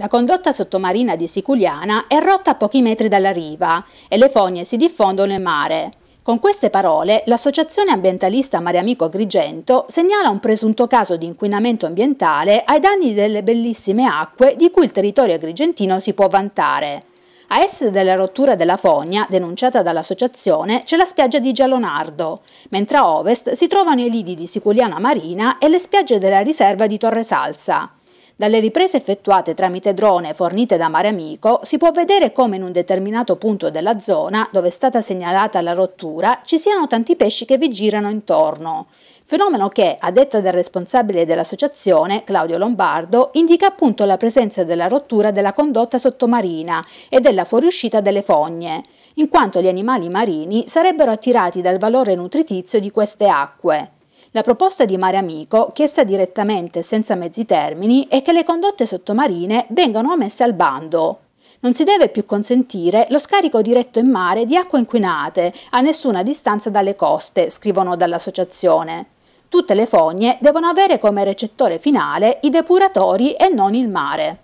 La condotta sottomarina di Siculiana è rotta a pochi metri dalla riva e le fogne si diffondono in mare. Con queste parole, l'associazione ambientalista Mariamico Amico Agrigento segnala un presunto caso di inquinamento ambientale ai danni delle bellissime acque di cui il territorio agrigentino si può vantare. A est della rottura della fogna, denunciata dall'associazione, c'è la spiaggia di Gialonardo, mentre a ovest si trovano i lidi di Siculiana Marina e le spiagge della riserva di Torre Salsa. Dalle riprese effettuate tramite drone fornite da Mare Amico si può vedere come in un determinato punto della zona dove è stata segnalata la rottura ci siano tanti pesci che vi girano intorno. Fenomeno che, a detta del responsabile dell'associazione, Claudio Lombardo, indica appunto la presenza della rottura della condotta sottomarina e della fuoriuscita delle fogne, in quanto gli animali marini sarebbero attirati dal valore nutritizio di queste acque. La proposta di Mare Amico, chiesta direttamente senza mezzi termini, è che le condotte sottomarine vengano messe al bando. Non si deve più consentire lo scarico diretto in mare di acque inquinate a nessuna distanza dalle coste, scrivono dall'associazione. Tutte le fogne devono avere come recettore finale i depuratori e non il mare.